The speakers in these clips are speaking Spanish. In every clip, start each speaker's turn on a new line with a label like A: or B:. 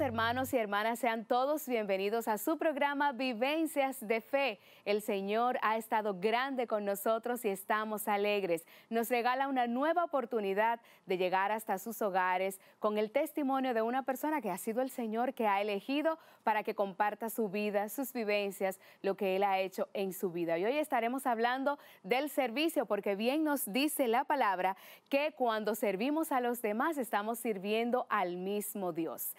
A: hermanos y hermanas, sean todos bienvenidos a su programa Vivencias de Fe. El Señor ha estado grande con nosotros y estamos alegres. Nos regala una nueva oportunidad de llegar hasta sus hogares con el testimonio de una persona que ha sido el Señor que ha elegido para que comparta su vida, sus vivencias, lo que Él ha hecho en su vida. Y hoy estaremos hablando del servicio, porque bien nos dice la palabra que cuando servimos a los demás estamos sirviendo al mismo Dios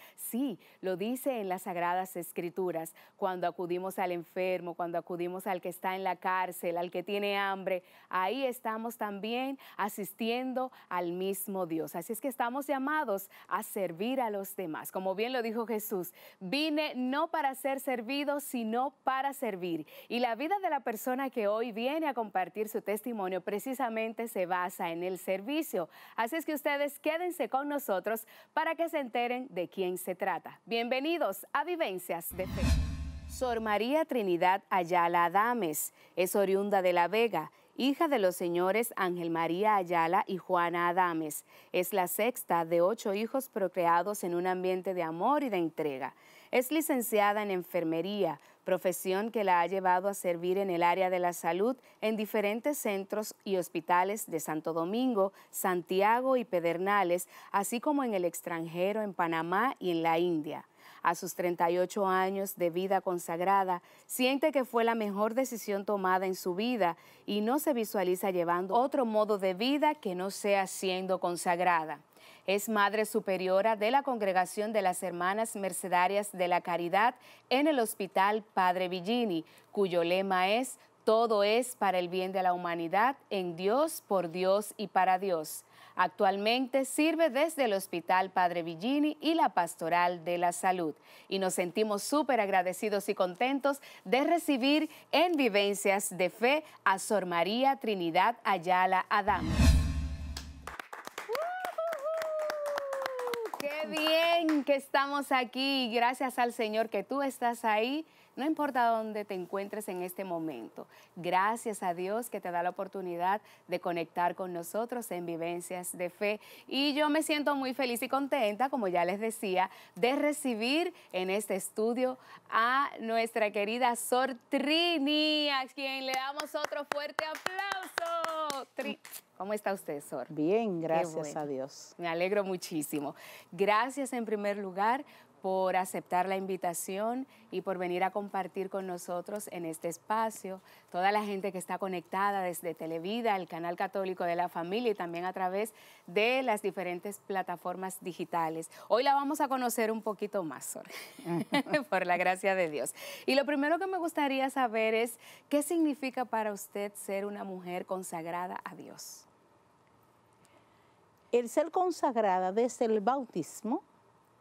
A: lo dice en las Sagradas Escrituras, cuando acudimos al enfermo, cuando acudimos al que está en la cárcel, al que tiene hambre, ahí estamos también asistiendo al mismo Dios. Así es que estamos llamados a servir a los demás. Como bien lo dijo Jesús, vine no para ser servido, sino para servir. Y la vida de la persona que hoy viene a compartir su testimonio precisamente se basa en el servicio. Así es que ustedes quédense con nosotros para que se enteren de quién se trata. Bienvenidos a Vivencias de Fe. Sor María Trinidad Ayala Adames es oriunda de La Vega, hija de los señores Ángel María Ayala y Juana Adames. Es la sexta de ocho hijos procreados en un ambiente de amor y de entrega. Es licenciada en enfermería, profesión que la ha llevado a servir en el área de la salud en diferentes centros y hospitales de Santo Domingo, Santiago y Pedernales, así como en el extranjero, en Panamá y en la India. A sus 38 años de vida consagrada, siente que fue la mejor decisión tomada en su vida y no se visualiza llevando otro modo de vida que no sea siendo consagrada. Es madre superiora de la Congregación de las Hermanas Mercedarias de la Caridad en el Hospital Padre Villini, cuyo lema es Todo es para el bien de la humanidad, en Dios, por Dios y para Dios. Actualmente sirve desde el Hospital Padre Villini y la Pastoral de la Salud. Y nos sentimos súper agradecidos y contentos de recibir en Vivencias de Fe a Sor María Trinidad Ayala Adam. bien que estamos aquí. Gracias al Señor que tú estás ahí. No importa dónde te encuentres en este momento. Gracias a Dios que te da la oportunidad de conectar con nosotros en vivencias de fe. Y yo me siento muy feliz y contenta, como ya les decía, de recibir en este estudio a nuestra querida Sor Trini, a quien le damos otro fuerte aplauso. ¿Cómo está usted, Sor?
B: Bien, gracias a
A: Dios. Me alegro muchísimo. Gracias en primer lugar por aceptar la invitación y por venir a compartir con nosotros en este espacio. Toda la gente que está conectada desde Televida, el canal católico de la familia y también a través de las diferentes plataformas digitales. Hoy la vamos a conocer un poquito más, Sor, por la gracia de Dios. Y lo primero que me gustaría saber es, ¿qué significa para usted ser una mujer consagrada a Dios?
B: El ser consagrada desde el bautismo,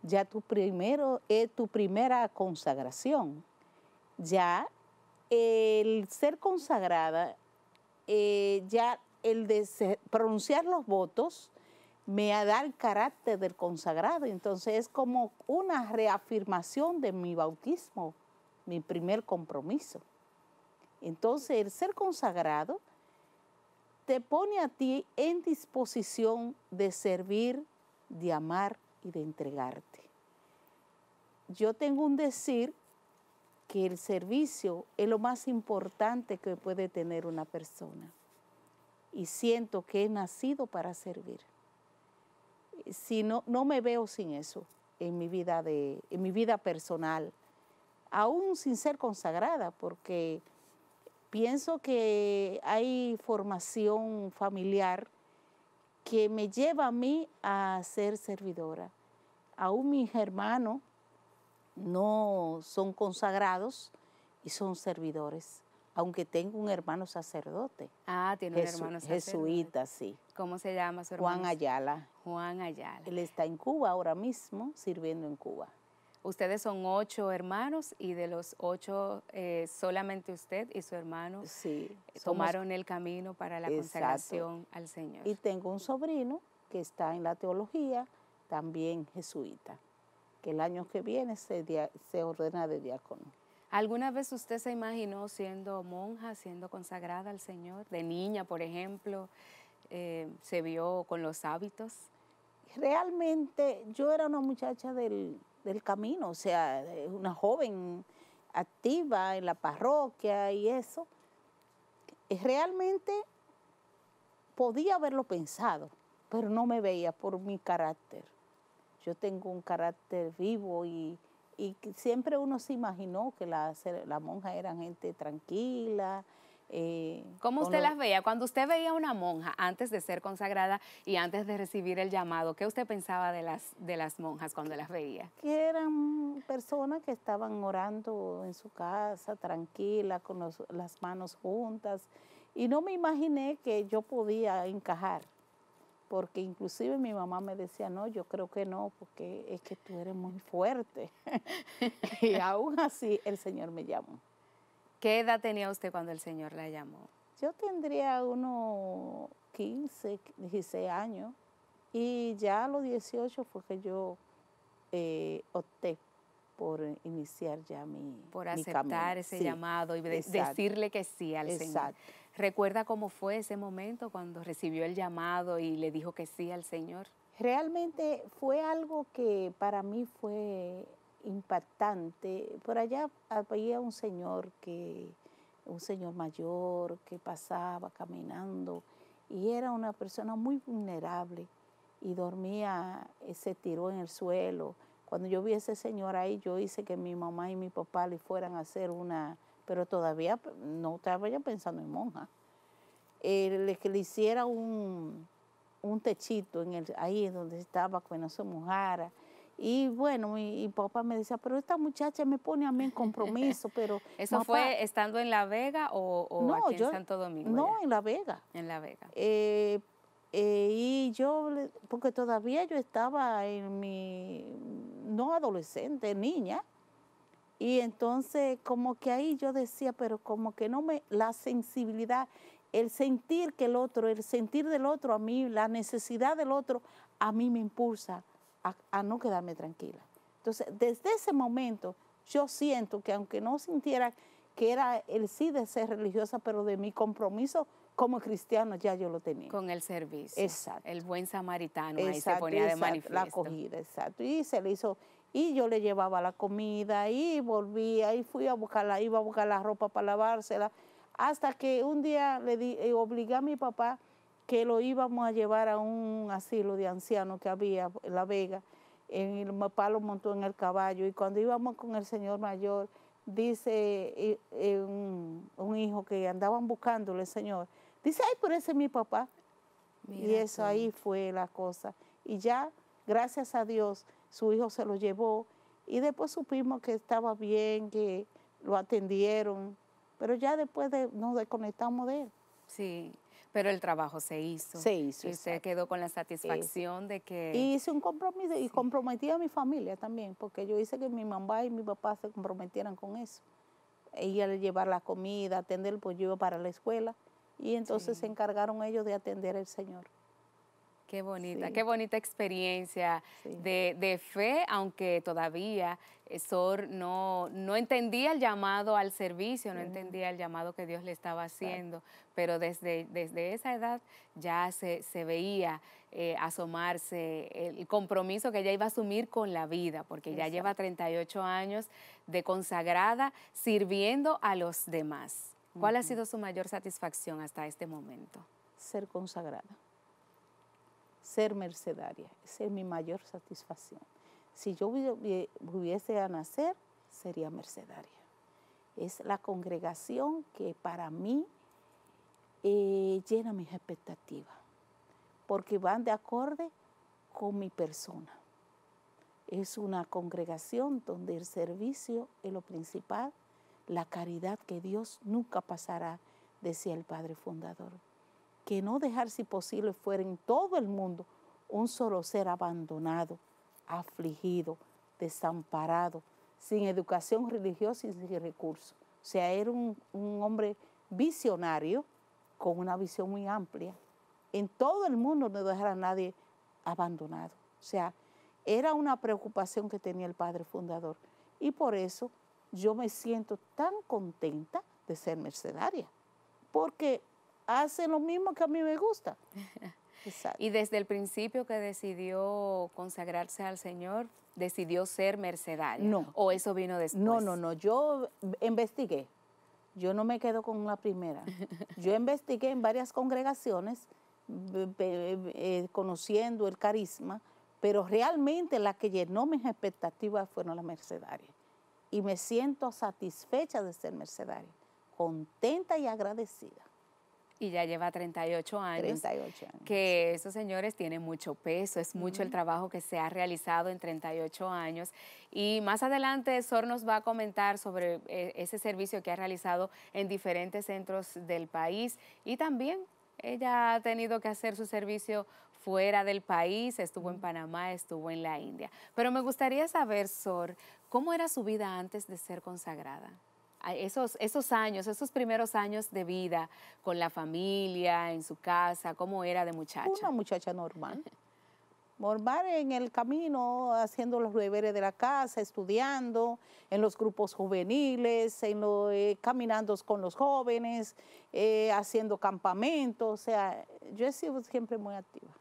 B: ya tu primero es eh, tu primera consagración. Ya el ser consagrada, eh, ya el pronunciar los votos me da el carácter del consagrado. Entonces es como una reafirmación de mi bautismo, mi primer compromiso. Entonces el ser consagrado te pone a ti en disposición de servir, de amar y de entregarte. Yo tengo un decir que el servicio es lo más importante que puede tener una persona. Y siento que he nacido para servir. Si no, no me veo sin eso en mi vida, de, en mi vida personal, aún sin ser consagrada, porque Pienso que hay formación familiar que me lleva a mí a ser servidora. Aún mis hermanos no son consagrados y son servidores, aunque tengo un hermano sacerdote. Ah, tiene un hermano sacerdote. Jesuita, sí.
A: ¿Cómo se llama su hermano? Juan Ayala. Juan Ayala.
B: Él está en Cuba ahora mismo,
A: sirviendo en Cuba. Ustedes son ocho hermanos y de los ocho eh, solamente usted y su hermano eh, tomaron el camino para la consagración al Señor. Y
B: tengo un sobrino que está en la teología, también jesuita, que el año que viene se, ordena de diácono.
A: ¿Alguna vez usted se imaginó siendo monja, siendo consagrada al Señor? De niña, por ejemplo, eh, se vio con los hábitos.
B: Realmente yo era una muchacha del del camino, o sea, una joven activa en la parroquia y eso, eh, realmente podía haberlo pensado, pero no me veía por mi carácter. Yo tengo un carácter vivo y, siempre uno se imaginó que las la monjas eran gente tranquila, eh, ¿Cómo usted las
A: veía? Cuando usted veía una monja antes de ser consagrada y antes de recibir el llamado, ¿qué usted pensaba de las, de las monjas cuando las veía?
B: Que eran personas que estaban orando en su casa, tranquila, con las manos juntas. Y no me imaginé que yo podía encajar porque inclusive mi mamá me decía, no, yo creo que no, porque es que tú eres muy fuerte. y aún así el Señor me llamó. ¿Qué edad tenía usted cuando el Señor la llamó? Yo tendría unos 15, 16 años y ya a los 18 fue que yo eh, opté por iniciar ya mi Por aceptar ese llamado y decirle
A: que sí al Señor. ¿Recuerda cómo fue ese momento cuando recibió el llamado y le dijo que sí al Señor?
B: Realmente fue algo que para mí fue impactante. Por allá había un señor que, un señor mayor que pasaba caminando y era una persona muy vulnerable y dormía, eh, se tiró en el suelo. Cuando yo vi a ese señor ahí, yo hice que mi mamá y mi papá le fueran a hacer una, pero todavía no estaba pensando en monja, eh, le, que le hiciera un, un techito en el, ahí donde estaba, que no se mojara y bueno, mi, papá me decía, pero esta muchacha me pone a mí en compromiso, pero... ¿Eso fue
A: estando en La Vega o, o en Santo Domingo? No,
B: en La Vega. En La Vega. Eh, eh, y yo, porque todavía yo estaba en mi, no adolescente, niña, y entonces como que ahí yo decía, pero como que no me, la sensibilidad, el sentir que el otro, el sentir del otro a mí, la necesidad del otro, a mí me impulsa a, no quedarme tranquila. Entonces, desde ese momento, yo siento que aunque no sintiera que era el sí de ser religiosa, pero de mi compromiso como cristiano ya yo lo tenía. Con el servicio. Exacto. El buen samaritano ahí se ponía de manifiesto. La acogida, exacto. Y se le hizo, y yo le llevaba la comida, y volvía, y fui a buscarla, iba a buscar la ropa para lavársela, hasta que un día le di, eh, a mi papá que lo íbamos a llevar a un asilo de ancianos que había en La Vega, en el lo montó en el caballo, y cuando íbamos con el señor mayor, dice eh, eh, un, hijo que andaban buscándole, señor, dice, ay, pero ese es mi papá. y eso ahí fue la cosa. Y ya, gracias a Dios, su hijo se lo llevó y después supimos que estaba bien, que lo atendieron, pero ya después de, nos desconectamos de él. Sí, pero el trabajo se hizo. Se hizo. Y se quedó con la satisfacción de que... hice un compromiso y comprometí a mi familia también, porque yo hice que mi mamá y mi papá se comprometieran con eso. Ella al llevar la comida, atender el pues iba para la escuela, y entonces se encargaron ellos de atender al Señor. Qué bonita, qué
A: bonita experiencia de, fe, aunque todavía eh, Sor no, no entendía el llamado al servicio, no mm. entendía el llamado que Dios le estaba haciendo, pero desde, desde esa edad ya se, se veía eh, asomarse el compromiso que ella iba a asumir con la vida, porque ya lleva 38 años de consagrada sirviendo a los demás. ¿Cuál ha sido su mayor satisfacción hasta este momento?
B: Ser consagrada ser mercedaria. Esa es mi mayor satisfacción. Si yo hubiese a nacer, sería mercedaria. Es la congregación que para mí eh, llena mis expectativas, porque van de acorde con mi persona. Es una congregación donde el servicio es lo principal, la caridad que Dios nunca pasará, decía el Padre Fundador que no dejar si posible fuera en todo el mundo un solo ser abandonado, afligido, desamparado, sin educación religiosa y sin recursos. O sea, era un, hombre visionario con una visión muy amplia. En todo el mundo no dejar a nadie abandonado. O sea, era una preocupación que tenía el padre fundador. Y por eso yo me siento tan contenta de ser mercenaria. porque hace lo mismo que a mí me gusta.
A: Y desde el principio que decidió consagrarse
B: al Señor, decidió ser mercedaria. No. ¿O eso vino después? No, no, no. Yo investigué. Yo no me quedo con la primera. Yo investigué en varias congregaciones eh, conociendo el carisma, pero realmente la que llenó mis expectativas fueron las mercedarias. Y me siento satisfecha de ser mercedaria, contenta y agradecida y ya lleva 38
A: años. 38 Que esos señores tienen mucho peso, es mucho el trabajo que se ha realizado en 38 años. Y más adelante Sor nos va a comentar sobre eh, ese servicio que ha realizado en diferentes centros del país y también ella ha tenido que hacer su servicio fuera del país, estuvo en Panamá, estuvo en la India. Pero me gustaría saber, Sor, ¿cómo era su vida antes de ser consagrada? esos, esos años, esos primeros años de vida con la familia, en su casa, ¿cómo era de muchacha? Una
B: muchacha normal. normal en el camino, haciendo los deberes de la casa, estudiando, en los grupos juveniles, eh, caminando con los jóvenes, eh, haciendo campamentos, o sea, yo he sido siempre muy activa.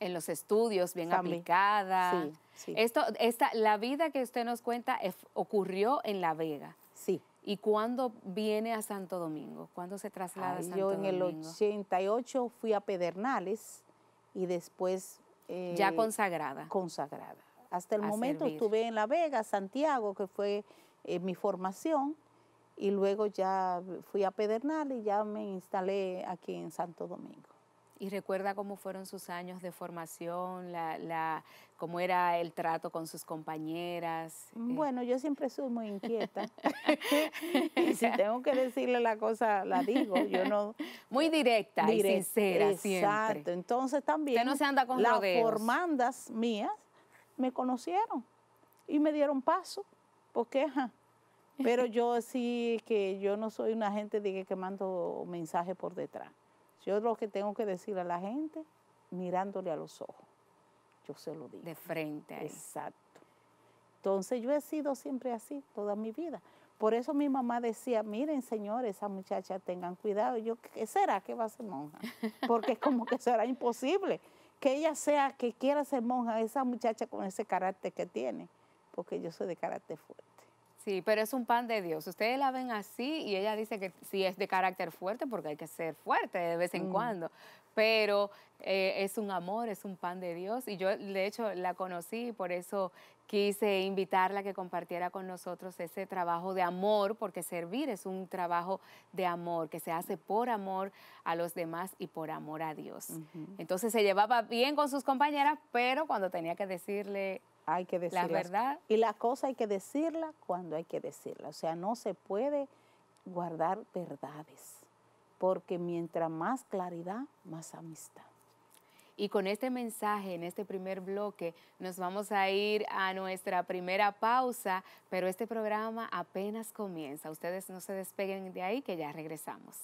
B: En los estudios, bien aplicada.
A: Esto, esta, la vida que usted nos cuenta eh, ocurrió en La Vega. Sí. ¿Y
B: cuándo viene a Santo Domingo? ¿Cuándo se traslada a Santo Domingo? Yo en el 88 fui a Pedernales y después... Eh, ya consagrada. Consagrada. Hasta el momento estuve en La Vega, Santiago, que fue eh, mi formación, y luego ya fui a Pedernales y ya me instalé aquí en Santo Domingo
A: y recuerda cómo fueron sus años de formación, la, cómo era el trato con sus compañeras. Eh.
B: Bueno, yo siempre soy muy inquieta. y si tengo que decirle la cosa, la digo. Yo no. Muy directa, y sincera siempre. Exacto. Entonces también. no se anda con las formandas mías me conocieron y me dieron paso, porque ajá. Pero yo sí que yo no soy una gente que, que mando mensaje por detrás. Yo lo que tengo que decir a la gente, mirándole a los ojos, yo se lo digo. De frente. Ahí. Exacto. Entonces yo he sido siempre así toda mi vida. Por eso mi mamá decía, miren señores, esa muchacha tengan cuidado. Yo, ¿qué será que va a ser monja? Porque es como que será imposible que ella sea, que quiera ser monja, esa muchacha con ese carácter que tiene, porque yo soy de carácter fuerte.
A: Sí, pero es un pan de Dios. Ustedes la ven así y ella dice que sí es de carácter fuerte porque hay que ser fuerte de vez en mm. cuando. Pero eh, es un amor, es un pan de Dios. Y yo, de hecho, la conocí y por eso quise invitarla a que compartiera con nosotros ese trabajo de amor, porque servir es un trabajo de amor, que se hace por amor a los demás y por amor a Dios. Entonces se llevaba bien con sus compañeras, pero cuando tenía que decirle
B: hay que decir la verdad. Y la cosa hay que decirla cuando hay que decirla. O sea, no se puede guardar verdades, porque mientras más claridad,
A: más amistad. Y con este mensaje, en este primer bloque, nos vamos a ir a nuestra primera pausa, pero este programa apenas comienza. Ustedes no se despeguen de ahí, que ya regresamos.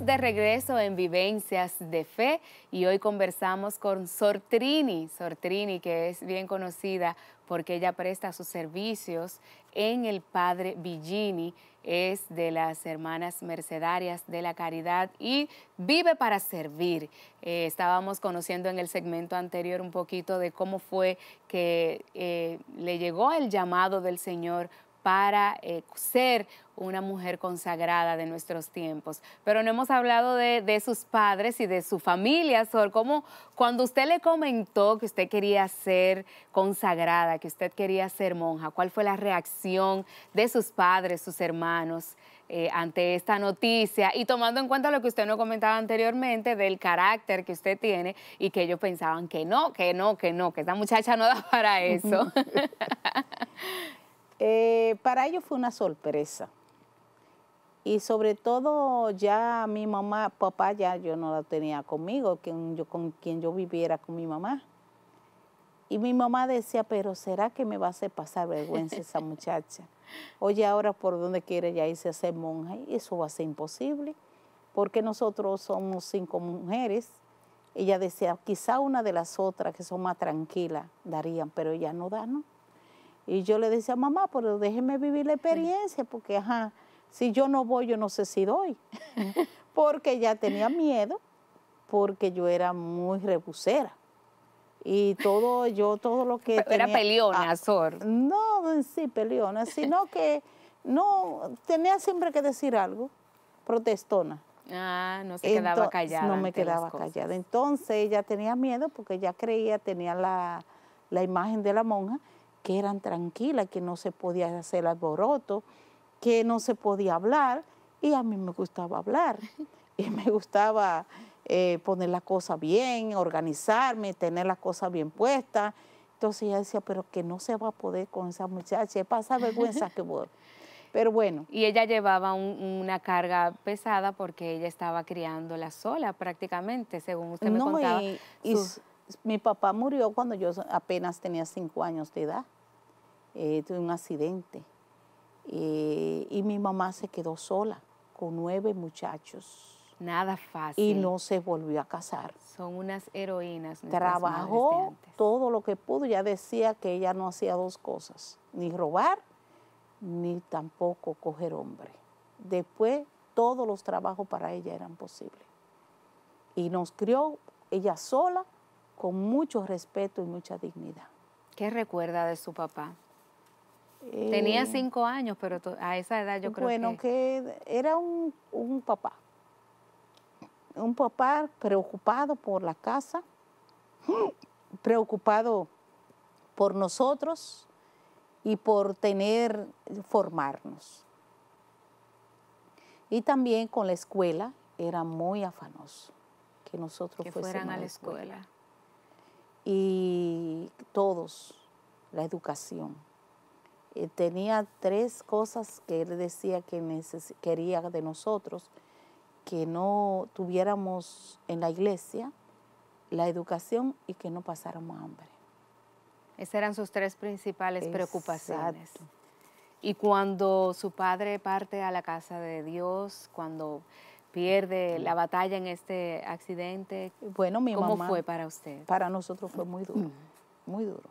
A: de regreso en Vivencias de Fe y hoy conversamos con Sortrini, Sortrini que es bien conocida porque ella presta sus servicios en el Padre Villini, es de las hermanas mercedarias de la caridad y vive para servir. Eh, estábamos conociendo en el segmento anterior un poquito de cómo fue que eh, le llegó el llamado del Señor para eh, ser una mujer consagrada de nuestros tiempos. Pero no hemos hablado de, sus padres y de su familia, Sor. ¿Cómo cuando usted le comentó que usted quería ser consagrada, que usted quería ser monja, cuál fue la reacción de sus padres, sus hermanos? Eh, ante esta noticia y tomando en cuenta lo que usted nos comentaba anteriormente del carácter que usted tiene y que ellos pensaban que no, que no, que
B: no, que esta muchacha no da para eso. Eh, para ellos fue una sorpresa. Y sobre todo ya mi mamá, papá ya yo no la tenía conmigo, con quien yo viviera con mi mamá. Y mi mamá decía, pero ¿será que me va a hacer pasar vergüenza esa muchacha? Oye, ahora por donde quiere ya irse a ser monja, y eso va a ser imposible, porque nosotros somos cinco mujeres. Ella decía, quizá una de las otras que son más tranquilas darían, pero ella no da, ¿no? Y yo le decía, mamá, pero déjeme vivir la experiencia, porque ajá, si yo no voy, yo no sé si doy. porque ya tenía miedo, porque yo era muy rebusera. Y todo, yo todo lo que. tenía, era peleona, ah, Sor. No, sí, peleona, sino que no, tenía siempre que decir algo, protestona.
A: Ah, no se quedaba callada. No me quedaba callada.
B: Entonces ella tenía miedo porque ya creía, tenía la imagen de la monja que eran tranquilas, que no se podía hacer alboroto, que no se podía hablar, y a mí me gustaba hablar, y me gustaba eh, poner las cosas bien, organizarme, tener las cosas bien puestas. Entonces ella decía, pero que no se va a poder con esa muchacha, pasa vergüenza que voy. Pero bueno. Y
A: ella llevaba una carga pesada porque ella estaba
B: criándola sola prácticamente, según usted me contaba. y, mi papá murió cuando yo apenas tenía cinco años de edad. Eh, tuve un accidente. Eh, y mi mamá se quedó sola con nueve muchachos. Nada
A: fácil. Y no
B: se volvió a casar.
A: Son unas heroínas. Trabajó
B: todo lo que pudo. Ya decía que ella no hacía dos cosas, ni robar, ni tampoco coger hombre. Después todos los trabajos para ella eran posibles. Y nos crió ella sola con mucho respeto y mucha dignidad.
A: ¿Qué recuerda de su papá?
B: Eh, Tenía cinco años, pero a esa edad yo creo que... Bueno, que era un, papá. Un papá preocupado por la casa, preocupado por nosotros y por tener, formarnos. Y también con la escuela era muy afanoso que nosotros que fueran a la escuela y todos, la educación. Eh, tenía tres cosas que él decía que quería de nosotros, que no tuviéramos en la iglesia la educación y que no pasáramos hambre. Esas eran sus tres principales preocupaciones. Y
A: cuando su padre parte a la casa de Dios, cuando pierde la
B: batalla en este accidente. Bueno, mi mamá. ¿Cómo fue para usted? Para nosotros fue muy duro, mm. muy duro.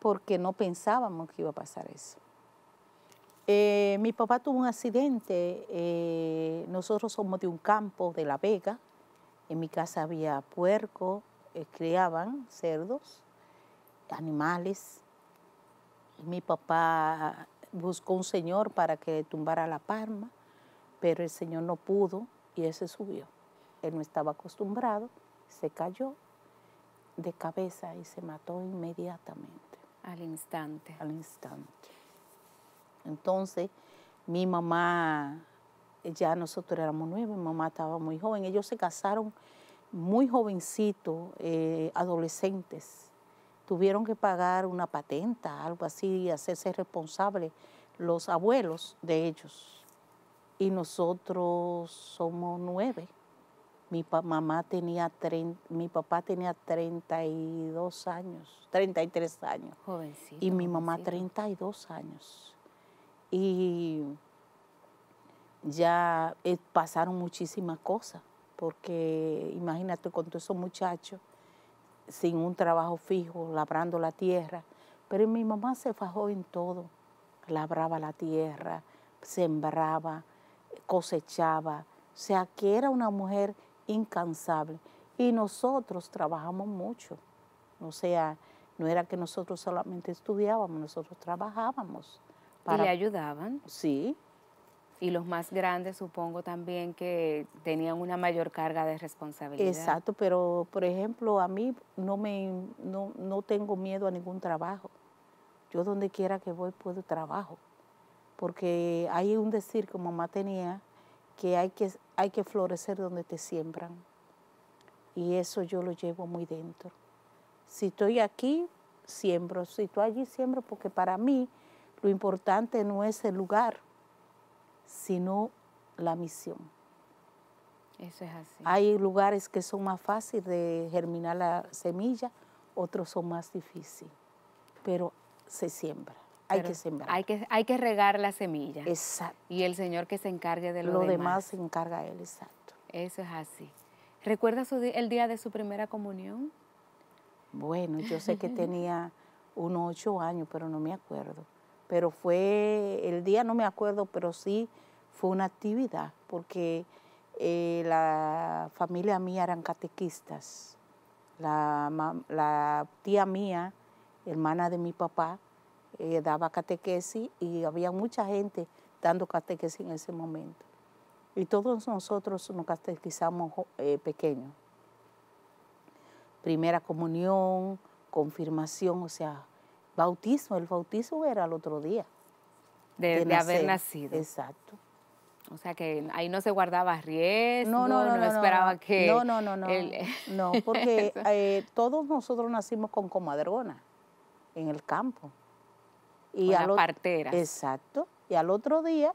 B: Porque no pensábamos que iba a pasar eso. Eh, mi papá tuvo un accidente, eh, nosotros somos de un campo de La Vega, en mi casa había puerco, eh, criaban cerdos, animales. Mi papá buscó un señor para que tumbara la palma pero el Señor no pudo y él se subió. Él no estaba acostumbrado, se cayó de cabeza y se mató inmediatamente. Al instante. Al instante. Entonces, mi mamá, ya nosotros éramos nueve, mi mamá estaba muy joven, ellos se casaron muy jovencitos, eh, adolescentes. Tuvieron que pagar una patenta, algo así, y hacerse responsable los abuelos de ellos y nosotros somos nueve. Mi mamá tenía mi papá tenía 32 años, 33 años. Jovencito, y mi mamá 32 años. Y ya eh, pasaron muchísimas cosas, porque imagínate con todos esos muchachos sin un trabajo fijo, labrando la tierra. Pero mi mamá se fajó en todo, labraba la tierra, sembraba, cosechaba, o sea que era una mujer incansable. Y nosotros trabajamos mucho, o sea, no era que nosotros solamente estudiábamos, nosotros trabajábamos. Para... ¿Y le ayudaban? Sí. Y los más grandes supongo también que
A: tenían una mayor carga de responsabilidad. Exacto,
B: pero por ejemplo a mí no, me, no, no tengo miedo a ningún trabajo. Yo donde quiera que voy puedo trabajo porque hay un decir que mamá tenía que hay que, hay que florecer donde te siembran. Y eso yo lo llevo muy dentro. Si estoy aquí, siembro. Si estoy allí, siembro, porque para mí lo importante no es el lugar, sino la misión. Eso es así. Hay lugares que son más fáciles de germinar la semilla, otros son más difíciles, pero se siembra.
A: Hay que sembrar. Hay que, regar la semilla. Exacto. Y el Señor que se encargue de lo, demás. Lo demás se encarga Él, exacto. Eso es así. ¿Recuerda el día de su primera comunión?
B: Bueno, yo sé que tenía unos ocho años, pero no me acuerdo. Pero fue, el día no me acuerdo, pero sí fue una actividad, porque eh, la familia mía eran catequistas. la tía mía, hermana de mi papá, eh, daba catequesis y había mucha gente dando catequesis en ese momento. Y todos nosotros nos catequizamos eh, pequeños. Primera comunión, confirmación, o sea, bautismo. El bautismo era el otro día.
A: De, haber nacido. Exacto. O sea que ahí no se guardaba riesgo, no, no, no, esperaba que... No, no, no, no, no porque
B: eh, todos nosotros nacimos con comadrona en el campo. Y a Exacto. Y al otro día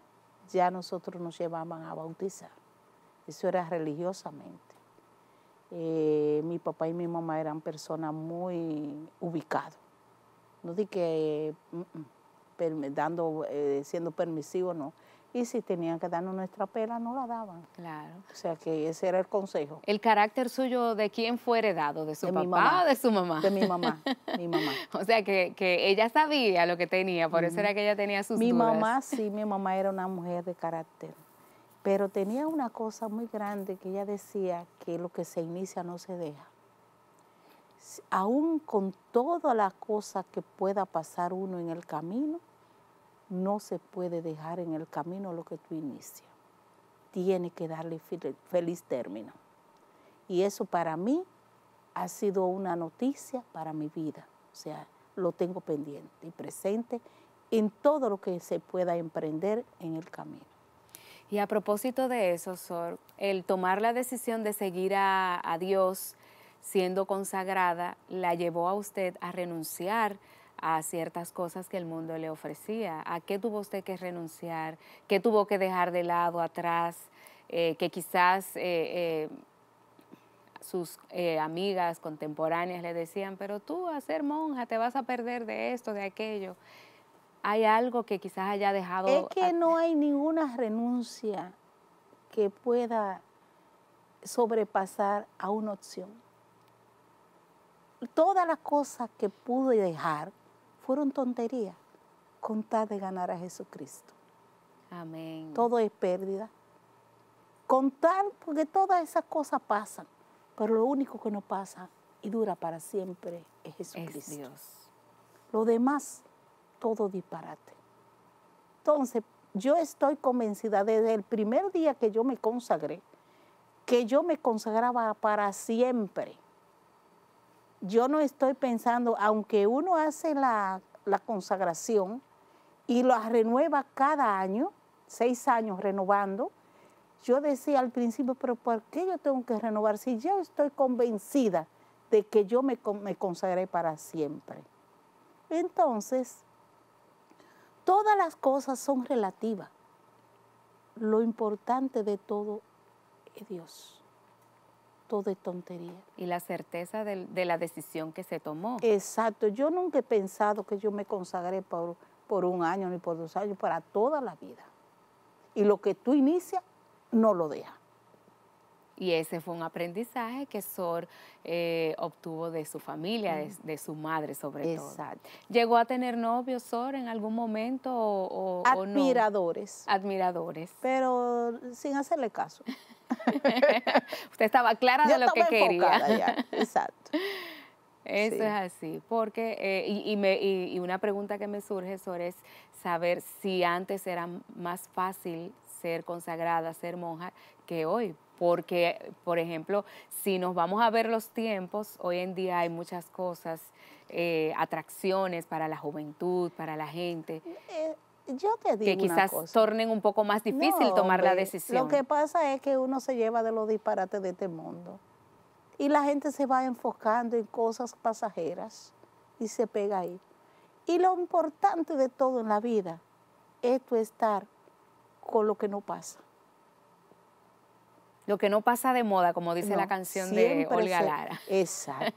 B: ya nosotros nos llevaban a bautizar. Eso era religiosamente. Eh, mi papá y mi mamá eran personas muy ubicadas. No di que mm, mm, eh, siendo permisivo, no y si tenían que darnos nuestra pela, no la daban. Claro. O sea que ese era el consejo.
A: ¿El carácter suyo de quién fue heredado? ¿De su papá mamá, o de su mamá? De mi mamá, O sea que, ella sabía lo que tenía, por eso era que ella tenía sus Mi mamá
B: sí, mi mamá era una mujer de carácter, pero tenía una cosa muy grande que ella decía que lo que se inicia no se deja. Aún con todas las cosas que pueda pasar uno en el camino, no se puede dejar en el camino lo que tú inicias. Tiene que darle feliz término. Y eso para mí ha sido una noticia para mi vida. O sea, lo tengo pendiente y presente en todo lo que se pueda emprender en el camino.
A: Y a propósito de eso, Sor, el tomar la decisión de seguir a, a Dios siendo consagrada la llevó a usted a renunciar a ciertas cosas que el mundo le ofrecía, a qué tuvo usted que renunciar, qué tuvo que dejar de lado, atrás, eh, que quizás eh, eh, sus amigas contemporáneas le decían, pero tú a ser monja te vas a perder de esto, de aquello.
B: Hay algo que quizás haya dejado... Es que no hay ninguna renuncia que pueda sobrepasar a una opción. Todas las cosas que pude dejar, fueron tonterías contar de ganar a Jesucristo. Amén. Todo es pérdida. Contar, porque todas esas cosas pasan, pero lo único que no pasa y dura para siempre es Jesucristo. Dios. Lo demás, todo disparate. Entonces, yo estoy convencida desde el primer día que yo me consagré, que yo me consagraba para siempre yo no estoy pensando, aunque uno hace la, consagración y la renueva cada año, seis años renovando, yo decía al principio, pero ¿por qué yo tengo que renovar si yo estoy convencida de que yo me, me consagré para siempre? Entonces, todas las cosas son relativas. Lo importante de todo es Dios de tontería. Y la certeza de, la decisión que se tomó. Exacto, yo nunca he pensado que yo me consagré por, por un año ni por dos años, para toda la vida. Y lo que tú inicias, no lo dejas.
A: Y ese fue un aprendizaje que Sor eh, obtuvo de su familia, de, su madre sobre Exacto. todo. ¿Llegó a tener novios Sor en algún momento
B: Admiradores. Admiradores. Pero sin hacerle caso.
A: Usted estaba clara de lo que quería. Ya.
B: Exacto.
A: Eso es así, porque, eh, y, y, me, y, una pregunta que me surge, Sor, es saber si antes era más fácil ser consagrada, ser monja, que hoy, porque, por ejemplo, si nos vamos a ver los tiempos, hoy en día hay muchas cosas, eh, atracciones para la juventud, para la gente.
B: Eh, yo te digo que quizás
A: tornen un poco más difícil tomar la decisión. Lo que
B: pasa es que uno se lleva de los disparates de este mundo y la gente se va enfocando en cosas pasajeras y se pega ahí. Y lo importante de todo en la vida es tu estar con lo que no pasa.
A: Lo que no pasa de moda, como dice la canción de Olga Lara. Exacto.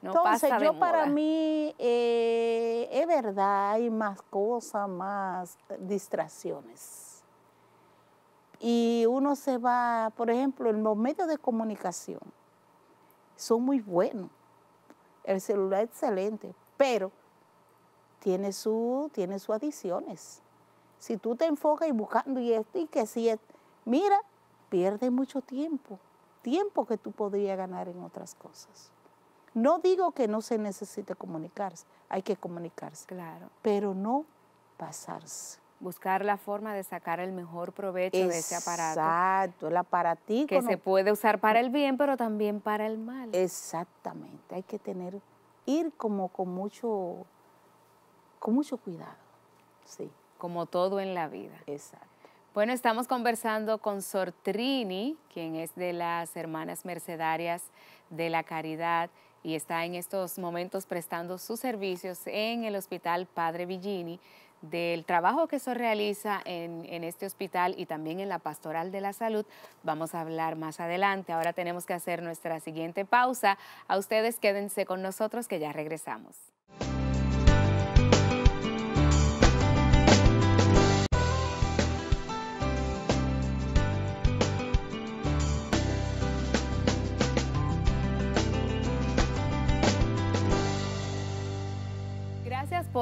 B: no Entonces, pasa de yo para mí, eh, es verdad, hay más cosas, más distracciones. Y uno se va, por ejemplo, en los medios de comunicación son muy buenos. El celular es excelente, pero tiene, su, tiene sus adiciones. Si tú te enfocas y buscando y esto y que si es, mira, pierde mucho tiempo, tiempo que tú podrías ganar en otras cosas. No digo que no se necesite comunicarse, hay que comunicarse. Claro. Pero no pasarse. Buscar la forma de sacar el mejor provecho de ese aparato. Exacto, el aparatico. Que se puede usar para el
A: bien, pero también para el mal.
B: Exactamente, hay que tener, ir como con mucho, con mucho cuidado, sí. Como
A: todo en la vida. Exacto. Bueno, estamos conversando con Sor Trini, quien es de las Hermanas Mercedarias de la Caridad y está en estos momentos prestando sus servicios en el Hospital Padre Villini del trabajo que se realiza en, este hospital y también en la Pastoral de la Salud. Vamos a hablar más adelante. Ahora tenemos que hacer nuestra siguiente pausa. A ustedes quédense con nosotros que ya regresamos.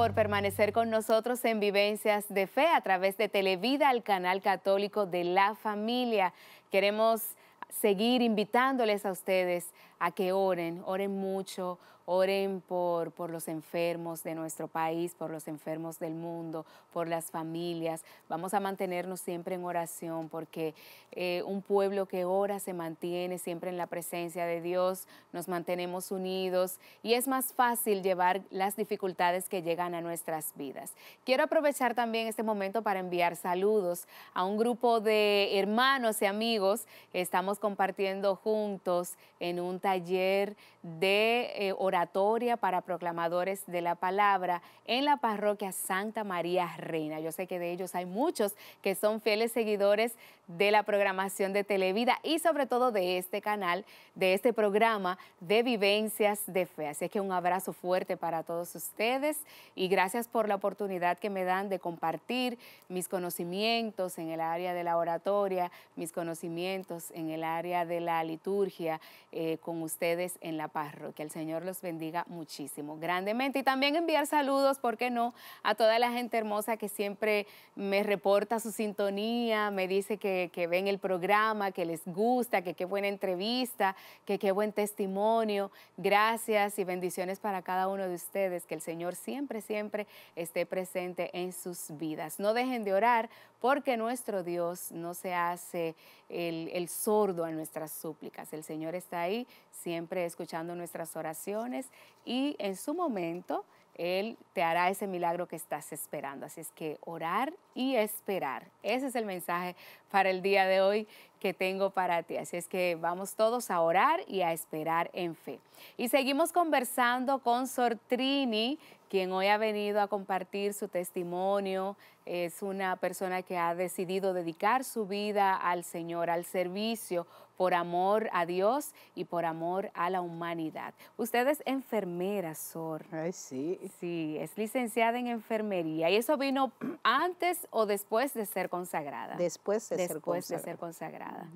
A: por permanecer con nosotros en Vivencias de Fe a través de Televida, el canal católico de la familia. Queremos seguir invitándoles a ustedes a que oren, oren mucho, Oren por, por los enfermos de nuestro país, por los enfermos del mundo, por las familias. Vamos a mantenernos siempre en oración porque eh, un pueblo que ora se mantiene siempre en la presencia de Dios, nos mantenemos unidos y es más fácil llevar las dificultades que llegan a nuestras vidas. Quiero aprovechar también este momento para enviar saludos a un grupo de hermanos y amigos estamos compartiendo juntos en un taller de eh, oratoria para proclamadores de la palabra en la parroquia Santa María Reina. Yo sé que de ellos hay muchos que son fieles seguidores de la programación de Televida y sobre todo de este canal, de este programa de vivencias de fe. Así que un abrazo fuerte para todos ustedes y gracias por la oportunidad que me dan de compartir mis conocimientos en el área de la oratoria, mis conocimientos en el área de la liturgia eh, con ustedes en la que El Señor los bendiga muchísimo, grandemente. Y también enviar saludos, ¿por qué no?, a toda la gente hermosa que siempre me reporta su sintonía, me dice que, que ven el programa, que les gusta, que qué buena entrevista, que qué buen testimonio. Gracias y bendiciones para cada uno de ustedes. Que el Señor siempre, siempre esté presente en sus vidas. No dejen de orar porque nuestro Dios no se hace el, sordo a nuestras súplicas. El Señor está ahí, siempre escuchando nuestras oraciones y en su momento Él te hará ese milagro que estás esperando. Así es que orar y esperar. Ese es el mensaje para el día de hoy que tengo para ti. Así es que vamos todos a orar y a esperar en fe. Y seguimos conversando con Sortrini, quien hoy ha venido a compartir su testimonio. Es una persona que ha decidido dedicar su vida al Señor, al servicio, por amor a Dios y por amor a la humanidad. Usted es enfermera, Sor. Ay, sí. Sí, es licenciada en enfermería. ¿Y eso vino antes o después de ser consagrada? Después de ser consagrada. De ser consagrada.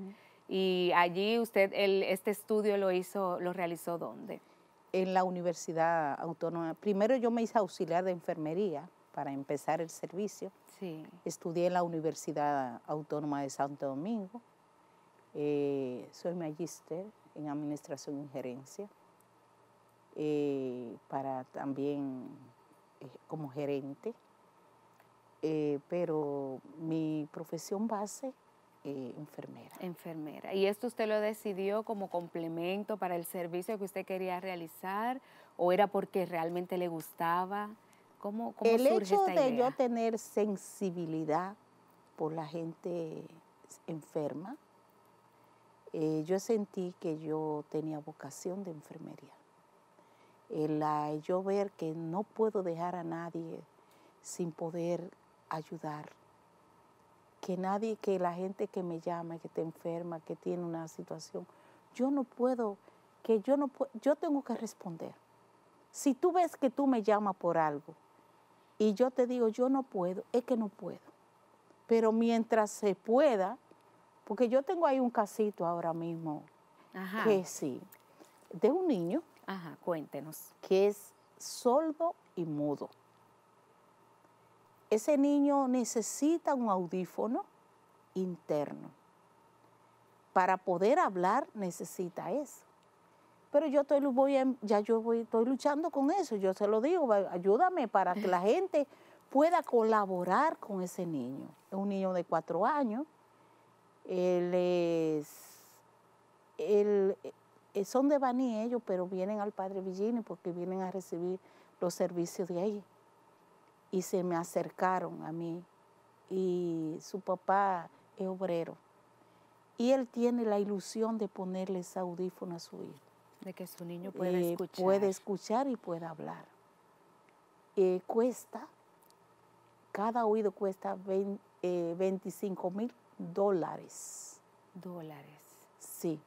A: Y allí usted este estudio lo hizo, lo realizó dónde?
B: en la Universidad Autónoma. Primero yo me hice auxiliar de enfermería para empezar el servicio. Sí. Estudié en la Universidad Autónoma de Santo Domingo. Eh, soy magíster en Administración y Gerencia. Eh, para también eh, como gerente. pero mi profesión base eh, enfermera. Enfermera. ¿Y esto usted
A: lo decidió como complemento para el servicio que usted quería realizar o era porque realmente le gustaba? ¿Cómo, el hecho de yo
B: tener sensibilidad por la gente enferma, eh, yo sentí que yo tenía vocación de enfermería. yo ver que no puedo dejar a nadie sin poder ayudar que nadie, que la gente que me llama, que te enferma, que tiene una situación, yo no puedo, que yo no puedo, yo tengo que responder. Si tú ves que tú me llamas por algo y yo te digo, yo no puedo, es que no puedo. Pero mientras se pueda, porque yo tengo ahí un casito ahora mismo, que sí, de un niño. Ajá, cuéntenos. Que es sordo y mudo ese niño necesita un audífono interno. Para poder hablar necesita eso. Pero yo estoy, luchando con eso, yo se lo digo, ayúdame para que la gente pueda colaborar con ese niño. Es un niño de cuatro años, eh, son de Baní ellos, pero vienen al Padre Villini porque vienen a recibir los servicios de ahí y se me acercaron a mí. Y su papá es obrero. Y él tiene la ilusión de ponerle ese audífono a su hijo. De que su niño eh, pueda escuchar. Puede escuchar y pueda hablar. Eh, cuesta, cada oído cuesta 25 eh, mil dólares. Dólares. Sí.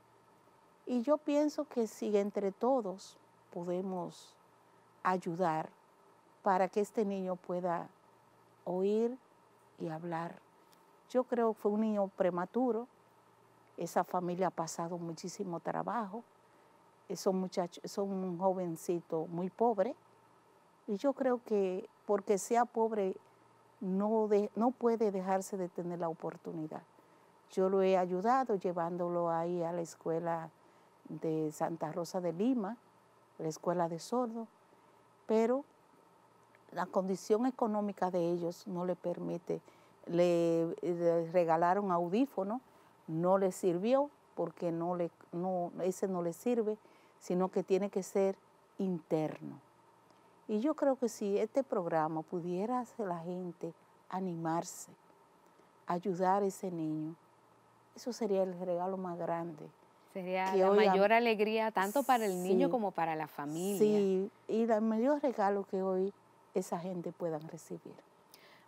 B: Y yo pienso que si entre todos podemos ayudar, para que este niño pueda oír y hablar. Yo creo que fue un niño prematuro, esa familia ha pasado muchísimo trabajo, son muchachos, son un jovencito muy pobre, y yo creo que porque sea pobre no, de, no puede dejarse de tener la oportunidad. Yo lo he ayudado llevándolo ahí a la escuela de Santa Rosa de Lima, la escuela de sordo, pero la condición económica de ellos no le permite. Le, regalaron audífono, no le sirvió porque no le, ese no le sirve, sino que tiene que ser interno. Y yo creo que si este programa pudiera hacer la gente animarse, ayudar a ese niño, eso sería el regalo más grande.
A: Sería la mayor alegría tanto para el niño como
B: para la familia. Sí, y el mayor regalo que hoy esa gente puedan recibir.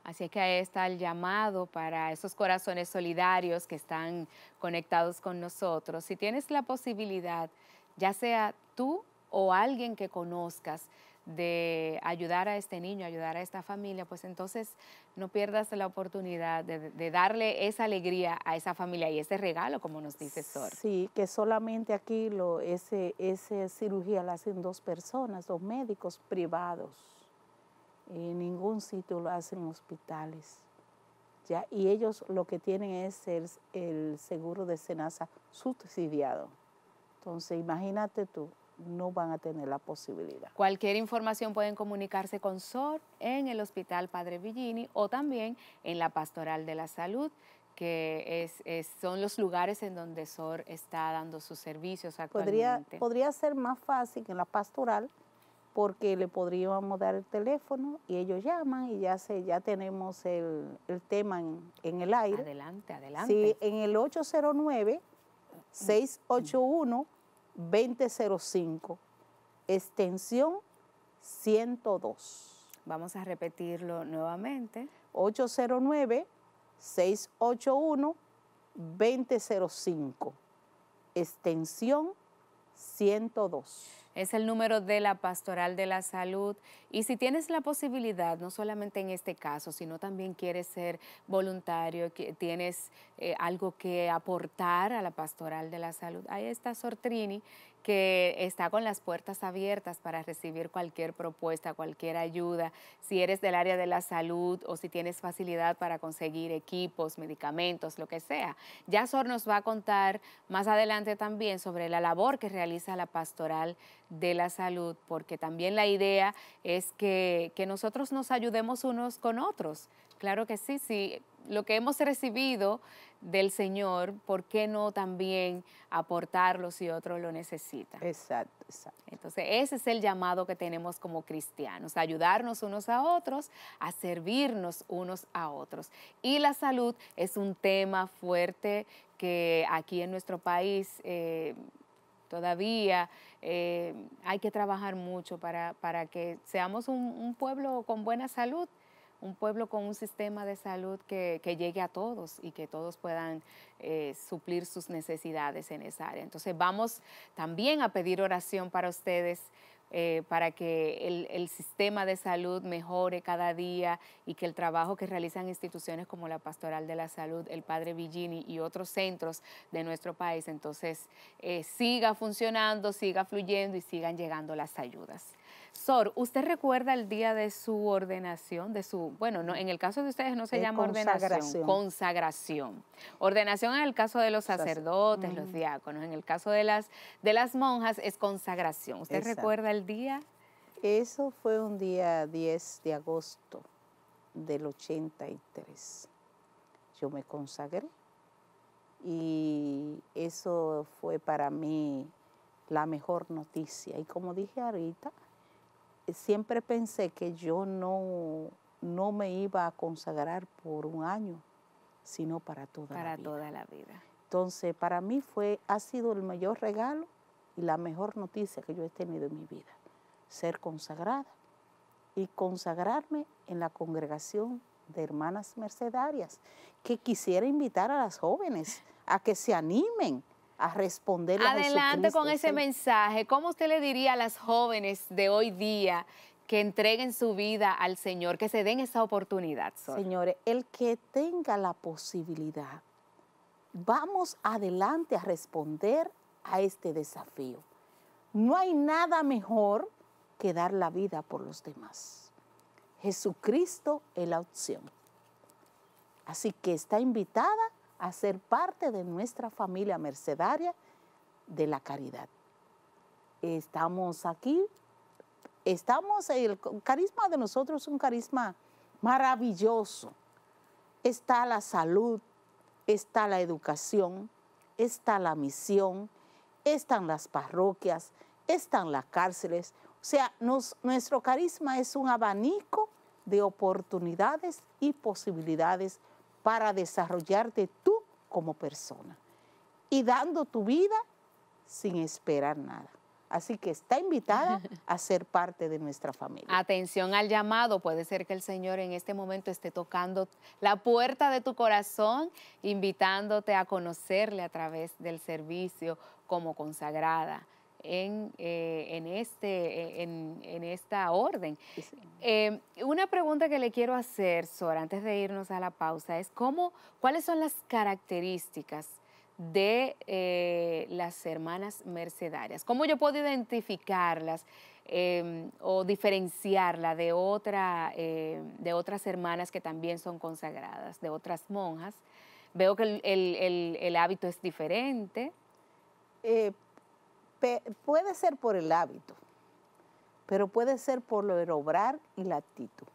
B: Así que ahí está el
A: llamado para esos corazones solidarios que están conectados con nosotros. Si tienes la posibilidad, ya sea tú o alguien que conozcas, de ayudar a este niño, ayudar a esta familia, pues entonces no pierdas la oportunidad de, darle esa alegría a esa familia y ese regalo, como nos dice Thor
B: Sí, que solamente aquí lo, ese, cirugía la hacen dos personas, dos médicos privados en ningún sitio lo hacen hospitales. Ya, y ellos lo que tienen es el, seguro de cenaza subsidiado. Entonces, imagínate tú, no van a tener la posibilidad.
A: Cualquier información pueden comunicarse con SOR en el Hospital Padre Villini o también en la Pastoral de la Salud, que son los lugares en donde SOR está dando sus servicios actualmente. Podría, podría
B: ser más fácil que en la Pastoral porque le podríamos dar el teléfono y ellos llaman y ya ya tenemos el, tema en, en, el aire. Adelante, adelante. Sí, en el 809-681-2005, extensión 102. Vamos a repetirlo nuevamente. 809-681-2005, extensión 102
A: es el número de la Pastoral de la Salud. Y si tienes la posibilidad, no solamente en este caso, sino también quieres ser voluntario, que tienes eh, algo que aportar a la Pastoral de la Salud, ahí está Sortrini que está con las puertas abiertas para recibir cualquier propuesta, cualquier ayuda. Si eres del área de la salud o si tienes facilidad para conseguir equipos, medicamentos, lo que sea. Ya Sor nos va a contar más adelante también sobre la labor que realiza la pastoral de la salud, porque también la idea es que, que nosotros nos ayudemos unos con otros. Claro que sí, sí lo que hemos recibido del Señor, ¿por qué no también aportarlo si otro lo necesita? Exacto, exacto. Entonces, ese es el llamado que tenemos como cristianos, ayudarnos unos a otros, a servirnos unos a otros. Y la salud es un tema fuerte que aquí en nuestro país... Eh, todavía eh, hay que trabajar mucho para, para que seamos un, pueblo con buena salud un pueblo con un sistema de salud que, llegue a todos y que todos puedan eh, suplir sus necesidades en esa área. Entonces vamos también a pedir oración para ustedes. Eh, para que el, sistema de salud mejore cada día y que el trabajo que realizan instituciones como la Pastoral de la Salud, el Padre Villini y otros centros de nuestro país, entonces eh, siga funcionando, siga fluyendo y sigan llegando las ayudas. Sor, ¿usted recuerda el día de su ordenación, de su, bueno, no, en el caso de ustedes no se llama ordenación, consagración. Ordenación en el caso de los sacerdotes, los diáconos, en el caso de las de las monjas es consagración. ¿Usted recuerda
B: el día? Eso fue un día 10 de agosto del 83. Yo me consagré y eso fue para mí la mejor noticia. Y como dije ahorita, siempre pensé que yo no, no me iba a consagrar por un año, sino para toda la vida. Para toda la vida. Entonces, para mí fue, ha sido el mayor regalo y la mejor noticia que yo he tenido en mi vida, ser consagrada y consagrarme en la congregación de hermanas mercedarias, que quisiera invitar a las jóvenes a que se animen, a responder. Adelante con ese
A: mensaje. ¿Cómo usted le diría a las jóvenes de hoy día que entreguen su vida al Señor, que se den esa oportunidad? Señores, el que
B: tenga la posibilidad, vamos adelante a responder a este desafío. No hay nada mejor que dar la vida por los demás. Jesucristo es la opción. Así que está invitada a ser parte de nuestra familia mercedaria de la caridad. Estamos aquí, estamos, el carisma de nosotros es un carisma maravilloso. Está la salud, está la educación, está la misión, están las parroquias, están las cárceles. O sea, nuestro carisma es un abanico de oportunidades y posibilidades para desarrollarte tú como persona y dando tu vida sin esperar nada. Así que está invitada a ser parte de nuestra familia.
A: Atención al llamado. Puede ser que el Señor en este momento esté tocando la puerta de tu corazón, invitándote a conocerle a través del servicio como consagrada en, eh, en, este, en, en esta orden. Em, una pregunta que le quiero hacer, Sora, antes de irnos a la pausa, es cómo, cuáles son las características de eh, las hermanas mercedarias. ¿Cómo yo puedo identificarlas em, o diferenciarla de, otra, eh, de otras hermanas que también son consagradas, de otras monjas? Veo que el, el, el, el hábito es diferente
B: puede ser por el hábito, pero puede ser por el obrar y la actitud.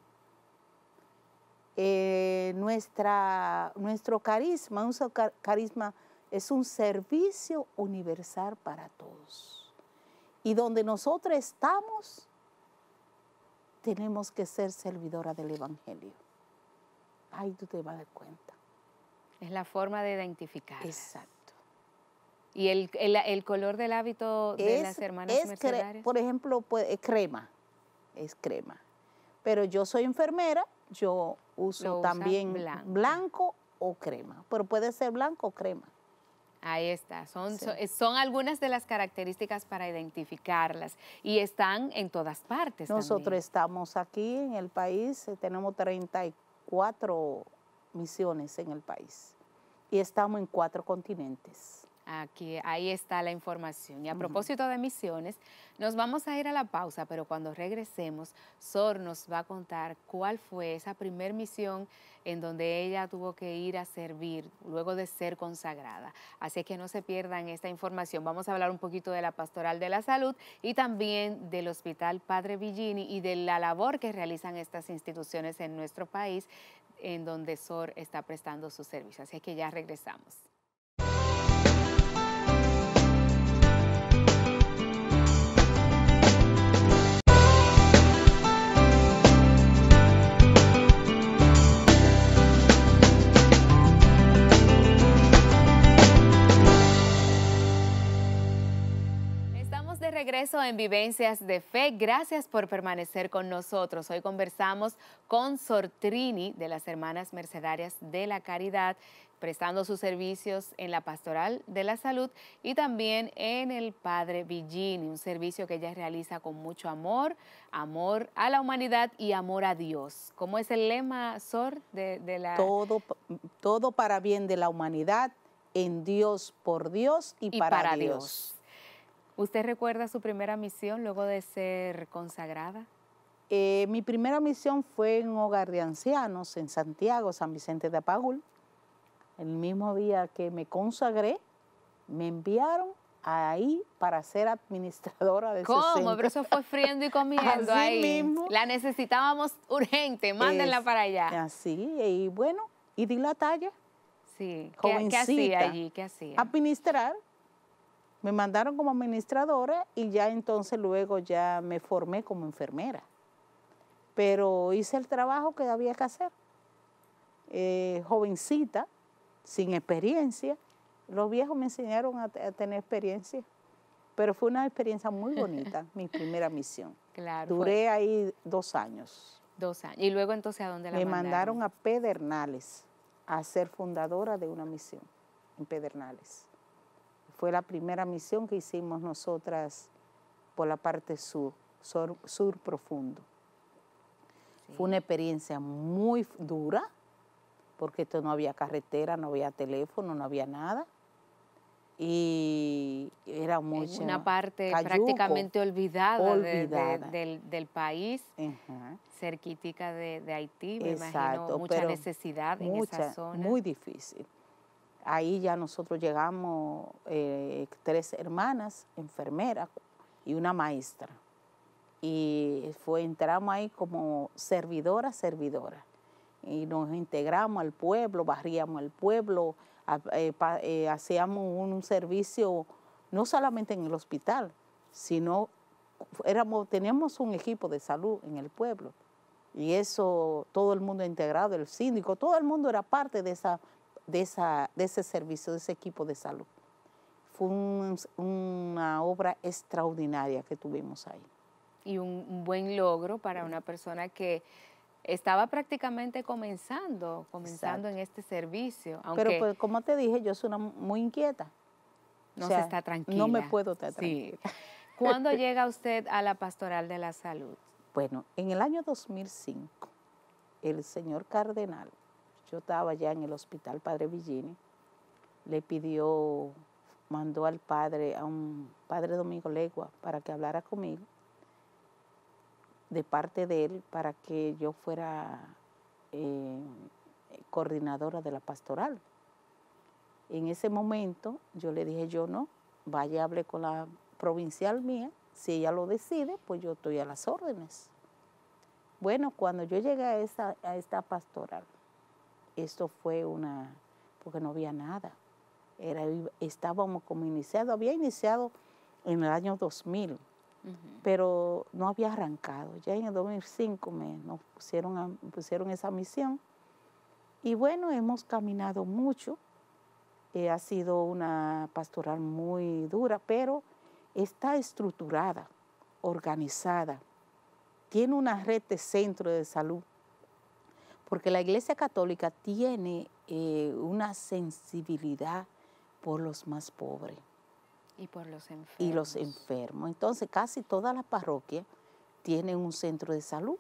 B: Eh, nuestra, nuestro carisma, un carisma es un servicio universal para todos. Y donde nosotros estamos, tenemos que ser servidora del Evangelio. Ahí tú te vas a dar cuenta. Es la forma de identificar. Exacto. ¿Y
A: el, color del hábito
B: de las hermanas es mercenarias? Por ejemplo, pues, crema, es crema. Pero yo soy enfermera, yo uso también blanco. o crema, pero puede ser blanco o crema.
A: Ahí está, son, eh, son, algunas de las características para identificarlas y están en todas partes. Nosotros
B: estamos aquí en el país, eh, tenemos 34 misiones en el país y estamos en cuatro continentes.
A: Aquí, ahí está la información. Y a propósito de misiones, nos vamos a ir a la pausa, pero cuando regresemos, Sor nos va a contar cuál fue esa primer misión en donde ella tuvo que ir a servir luego de ser consagrada. Así que no se pierdan esta información. Vamos a hablar un poquito de la Pastoral de la Salud y también del Hospital Padre Villini y de la labor que realizan estas instituciones en nuestro país, en donde Sor está prestando su servicio. Así que ya regresamos. eso en Vivencias de Fe. Gracias por permanecer con nosotros. Hoy conversamos con Sortrini de las Hermanas Mercedarias de la Caridad, prestando sus servicios en la Pastoral de la Salud y también en el Padre Villini, un servicio que ella realiza con mucho amor, amor a la humanidad y amor a Dios. ¿Cómo es el lema,
B: Sor, de,
A: la...? Todo,
B: todo para bien de la humanidad, en Dios, por Dios y, para, Dios.
A: ¿Usted recuerda su primera misión luego de ser consagrada?
B: Eh, mi primera misión fue en hogar de ancianos en Santiago, San Vicente de Apagul. El mismo día que me consagré, me enviaron ahí para ser administradora de ¿Cómo? Pero eso fue friendo y comiendo así Mismo.
A: La necesitábamos urgente, mándenla para allá.
B: Así, y bueno, y di la talla. Sí, ¿qué, hacía allí? ¿Qué hacía? Administrar me mandaron como administradora y ya entonces luego ya me formé como enfermera. Pero hice el trabajo que había que hacer. Eh, jovencita, sin experiencia, los viejos me enseñaron a, tener experiencia, pero fue una experiencia muy bonita, mi primera misión.
A: Claro. Duré
B: ahí dos años. Dos años. ¿Y
A: luego entonces a dónde la Me mandaron
B: a Pedernales, a ser fundadora de una misión en Pedernales. Fue la primera misión que hicimos nosotras por la parte sur, sur, profundo. Fue una experiencia muy dura, porque esto no había carretera, no había teléfono, no había nada. Y era mucho. Una parte prácticamente
A: olvidada, del, país,
B: Ajá. de, Haití, me imagino. Mucha necesidad en esa zona. Muy difícil. Ahí ya nosotros llegamos eh, tres hermanas, enfermeras y una maestra. Y fue, entramos ahí como servidora, servidora. Y nos integramos al pueblo, barríamos el pueblo, eh, eh, hacíamos un, un, servicio no solamente en el hospital, sino éramos, teníamos un equipo de salud en el pueblo. Y eso, todo el mundo integrado, el síndico, todo el mundo era parte de esa de, esa, de ese servicio, de ese equipo de salud. Fue una obra extraordinaria que tuvimos ahí.
A: Y un buen logro para una persona que estaba prácticamente comenzando, comenzando en este
B: servicio. Aunque Pero pues, como te dije, yo soy una muy inquieta. No se está tranquila. No me puedo estar tranquila. ¿Cuándo llega
A: usted a la Pastoral de la Salud?
B: Bueno, en el año 2005, el señor Cardenal yo estaba ya en el hospital Padre Villini, le pidió, mandó al padre, a un padre Domingo Legua, para que hablara conmigo, de parte de él, para que yo fuera eh, coordinadora de la pastoral. En ese momento yo le dije, yo no, vaya, hable con la provincial mía, si ella lo decide, pues yo estoy a las órdenes. Bueno, cuando yo llegué a, esa, a esta pastoral, esto fue una, porque no había nada. Era, estábamos como iniciado, había iniciado en el año 2000, pero no había arrancado. Ya en el 2005 me, nos pusieron, pusieron esa misión y bueno, hemos caminado mucho. Eh, ha sido una pastoral muy dura, pero está estructurada, organizada, tiene una red de centro de salud porque la Iglesia Católica tiene eh, una sensibilidad por los más pobres. Y
A: por los enfermos.
B: Y los enfermos. Entonces, casi todas las parroquias tienen un centro de salud,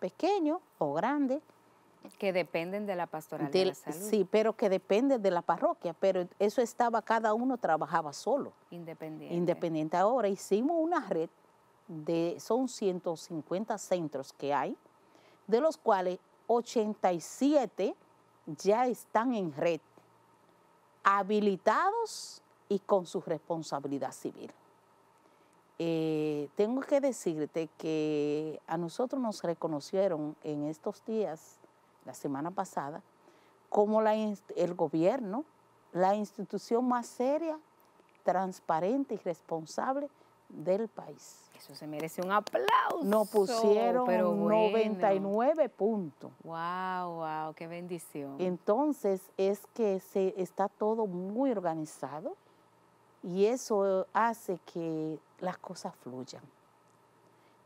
B: pequeño o grande. Que dependen de la pastoral la salud. Sí, pero que dependen de la parroquia, pero eso estaba, cada uno trabajaba solo.
A: Independiente.
B: Independiente. Ahora hicimos una red de, son 150 centros que hay, de los cuales 87 ya están en red, habilitados y con su responsabilidad civil. Eh, tengo que decirte que a nosotros nos reconocieron en estos días, la semana pasada, como el gobierno, la institución más seria, transparente y responsable del país. Eso se merece un aplauso. Nos pusieron 99 puntos. Wow, wow, qué bendición. Entonces es que se está todo muy organizado y eso hace que las cosas fluyan.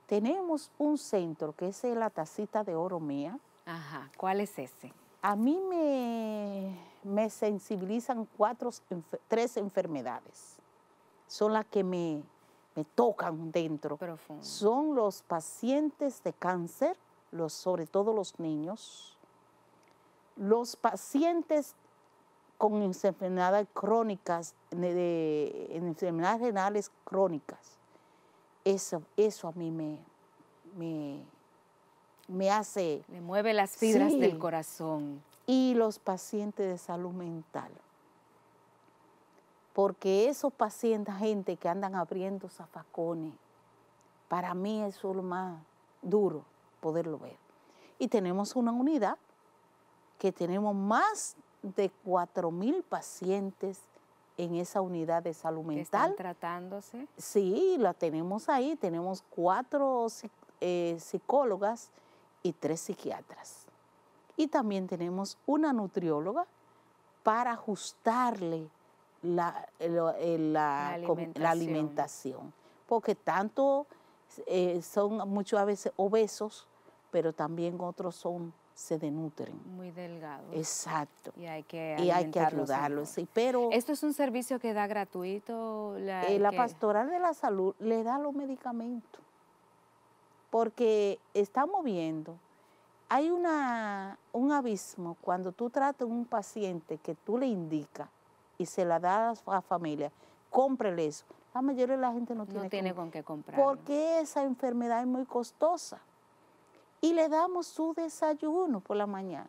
B: Tenemos un centro que es la tacita de oro mía. Ajá, ¿cuál es ese? A mí me, me sensibilizan cuatro, tres enfermedades. Son las que me me tocan dentro. Son los pacientes de cáncer, los, sobre todo los niños, los pacientes con enfermedades crónicas, de, enfermedades renales crónicas. Eso, eso a mí me, me, hace... Me mueve las fibras del corazón. Y los pacientes de salud mental porque esos pacientes, gente que andan abriendo zafacones, para mí eso es lo más duro poderlo ver. Y tenemos una unidad que tenemos más de 4.000 pacientes en esa unidad de salud mental. ¿Están tratándose? Sí, la tenemos ahí. Tenemos cuatro eh, psicólogas y tres psiquiatras. Y también tenemos una nutrióloga para ajustarle eh, eh, la, la, alimentación. porque tanto eh, son muchas veces obesos, pero también otros son se denutren.
A: Muy delgados.
B: Exacto. Y hay que, ayudarlos. pero ¿Esto es un servicio que da gratuito? La, pastoral de la salud le da los medicamentos. Porque estamos viendo, hay una, un abismo cuando tú tratas a un paciente que tú le indicas y se la da a la familia, cómprele eso. La mayoría de la gente no, no tiene, con, qué comprar. Porque esa enfermedad es muy costosa. Y le damos su desayuno por la mañana.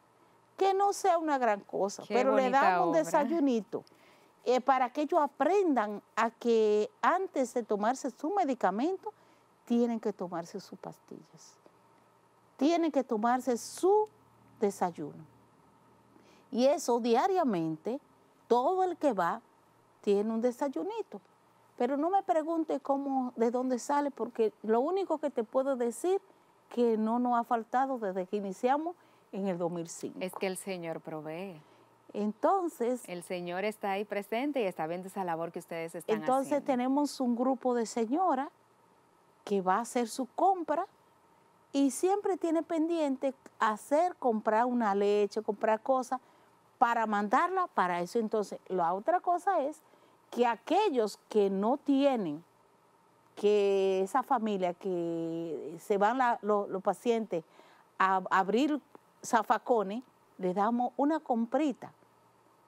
B: Que no sea una gran cosa, pero le damos un desayunito. Eh, para que ellos aprendan a que antes de tomarse su medicamento, tienen que tomarse sus pastillas, tienen que tomarse su desayuno. Y eso diariamente todo el que va tiene un desayunito. Pero no me pregunte cómo, de dónde sale, porque lo único que te puedo decir que no nos ha faltado desde que iniciamos en el 2005. Es que el Señor provee.
A: Entonces... El Señor está ahí presente y está viendo esa labor que ustedes están haciendo. Entonces
B: tenemos un grupo de señoras que va a hacer su compra y siempre tiene pendiente hacer, comprar una leche, comprar cosas, para mandarla para eso. Entonces, la otra cosa es que aquellos que no tienen, que esa familia, que se van los, los pacientes a abrir zafacones, les damos una comprita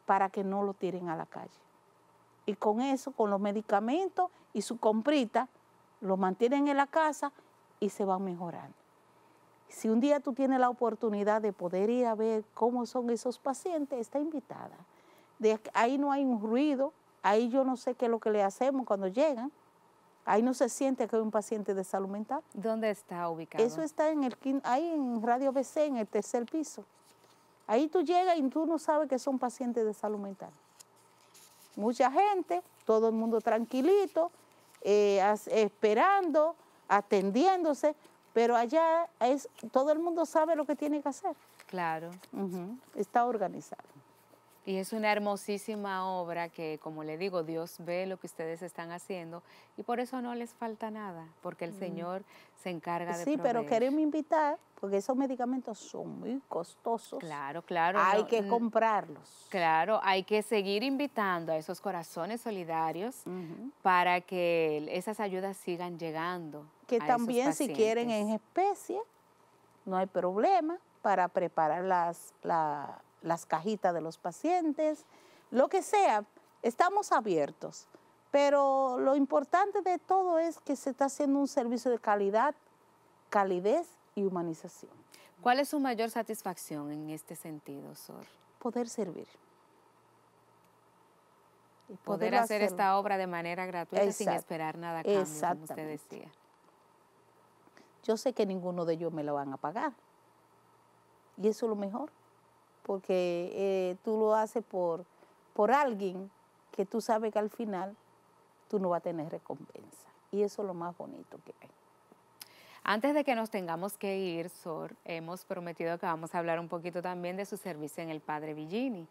B: para que no lo tiren a la calle. Y con eso, con los medicamentos y su comprita, lo mantienen en la casa y se van mejorando. Si un día tú tienes la oportunidad de poder ir a ver cómo son esos pacientes, está invitada. De ahí no hay un ruido, ahí yo no sé qué es lo que le hacemos cuando llegan. Ahí no se siente que hay un paciente de salud mental. ¿Dónde está ubicado? Eso está en el ahí en Radio BC, en el tercer piso. Ahí tú llegas y tú no sabes que son pacientes de salud mental. Mucha gente, todo el mundo tranquilito, eh, esperando, atendiéndose, pero allá es, todo el mundo sabe lo que tiene que hacer. Claro. Está organizado.
A: Y es una hermosísima obra que, como le digo, Dios ve lo que ustedes están haciendo y por eso no les falta nada, porque el Señor se encarga de... Sí, pero queremos
B: invitar, porque esos medicamentos son muy
A: costosos. Claro, claro. Hay que mm,
B: comprarlos.
A: Claro, hay que seguir invitando a esos corazones solidarios para
B: que esas ayudas sigan llegando. Que también si quieren en especie, no hay problema para preparar las las cajitas de los pacientes, lo que sea, estamos abiertos. Pero lo importante de todo es que se está haciendo un servicio de calidad, calidez y humanización.
A: ¿Cuál es su mayor satisfacción en este sentido, Sor?
B: Poder servir. Y poder, hacer, esta obra de manera gratuita y sin esperar nada a cambio, como usted decía. Yo sé que ninguno de ellos me lo van a pagar. Y eso es lo mejor porque eh, tú lo haces por, por alguien que tú sabes que al final tú no vas a tener recompensa. Y eso es lo más bonito que hay.
A: Antes de que nos tengamos que ir, Sor, hemos prometido que vamos a hablar un poquito también de su servicio en el Padre Villini.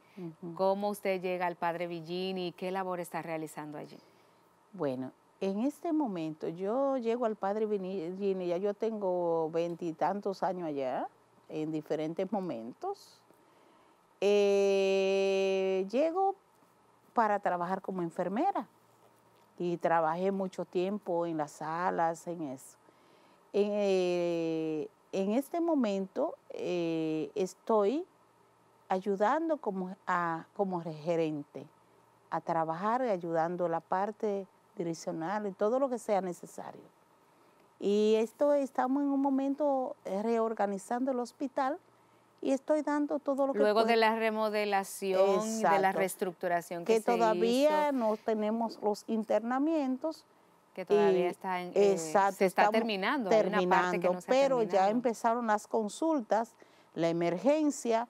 A: ¿Cómo usted llega al Padre Villini y qué labor está realizando allí?
B: Bueno, en este momento yo llego al Padre Villini, ya yo tengo veintitantos años allá, en diferentes momentos. Eh, llego para trabajar como enfermera y trabajé mucho tiempo en las salas, en eso. En, eh, este momento eh, estoy ayudando como, como gerente a trabajar, y ayudando la parte direccional y todo lo que sea necesario. Y esto estamos en un momento reorganizando el hospital y estoy dando todo lo que Luego de la
A: remodelación, de la reestructuración que, que todavía
B: no tenemos los internamientos. Que todavía está en, eh, se está terminando. terminando pero ya empezaron las consultas, la emergencia,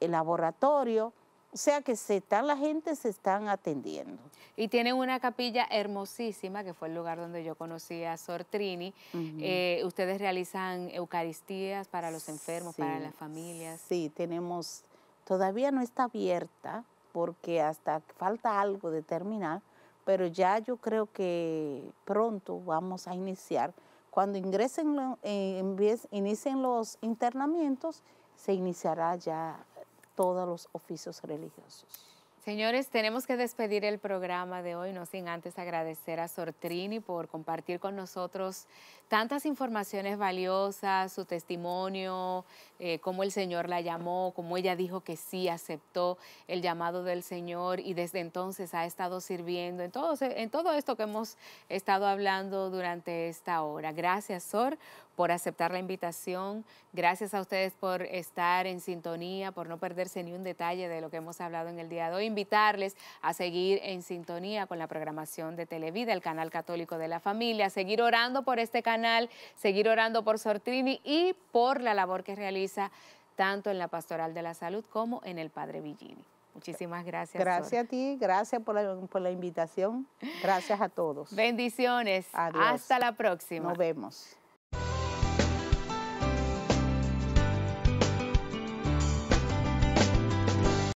B: el laboratorio, o sea que se la gente se están atendiendo.
A: Y tienen una capilla hermosísima, que fue el lugar donde yo conocí a Sor Trini.
B: Eh,
A: ustedes realizan Eucaristías
B: para los enfermos, para las familias. Sí, tenemos, todavía no está abierta, porque hasta falta algo de terminar, pero ya yo creo que pronto vamos a iniciar. Cuando ingresen, eh, inicien los internamientos, se iniciará ya todos los oficios religiosos.
A: Señores, tenemos que despedir el programa de hoy, no sin antes agradecer a Sortrini por compartir con nosotros tantas informaciones valiosas, su testimonio, eh, cómo el Señor la llamó, cómo ella dijo que sí aceptó el llamado del Señor y desde entonces ha estado sirviendo en todo, en todo esto que hemos estado hablando durante esta hora. Gracias, Sor, por aceptar la invitación. Gracias a ustedes por estar en sintonía, por no perderse ni un detalle de lo que hemos hablado en el día de hoy. Invitarles a seguir en sintonía con la programación de Televida, el canal católico de la familia, seguir orando por este canal, seguir orando por Sortrini y por la labor que realiza tanto en la Pastoral de la Salud como en el Padre Villini.
B: Muchísimas gracias. Gracias a ti, gracias por la, por la invitación, gracias a todos. Bendiciones. Hasta la próxima. Nos vemos.